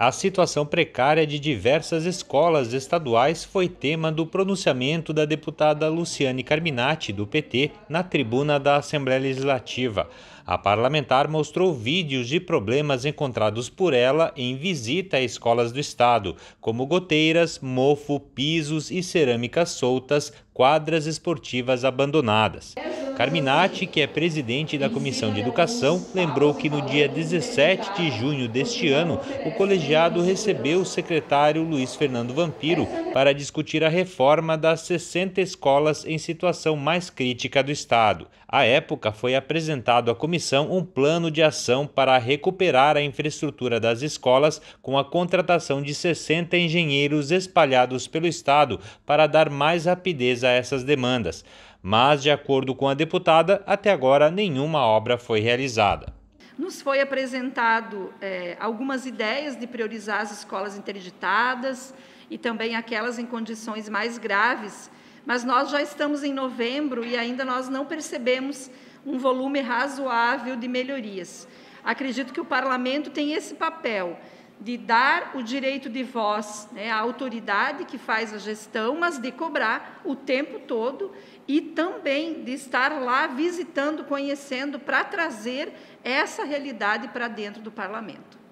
A situação precária de diversas escolas estaduais foi tema do pronunciamento da deputada Luciane Carminati, do PT, na tribuna da Assembleia Legislativa. A parlamentar mostrou vídeos de problemas encontrados por ela em visita a escolas do estado, como goteiras, mofo, pisos e cerâmicas soltas, quadras esportivas abandonadas. Carminati, que é presidente da Comissão de Educação, lembrou que no dia 17 de junho deste ano, o colegiado recebeu o secretário Luiz Fernando Vampiro para discutir a reforma das 60 escolas em situação mais crítica do estado. À época, foi apresentado à comissão um plano de ação para recuperar a infraestrutura das escolas com a contratação de 60 engenheiros espalhados pelo estado para dar mais rapidez a essas demandas mas, de acordo com a deputada, até agora nenhuma obra foi realizada. Nos foi apresentado é, algumas ideias de priorizar as escolas interditadas e também aquelas em condições mais graves, mas nós já estamos em novembro e ainda nós não percebemos um volume razoável de melhorias. Acredito que o parlamento tem esse papel de dar o direito de voz né, à autoridade que faz a gestão, mas de cobrar o tempo todo e também de estar lá visitando, conhecendo, para trazer essa realidade para dentro do parlamento.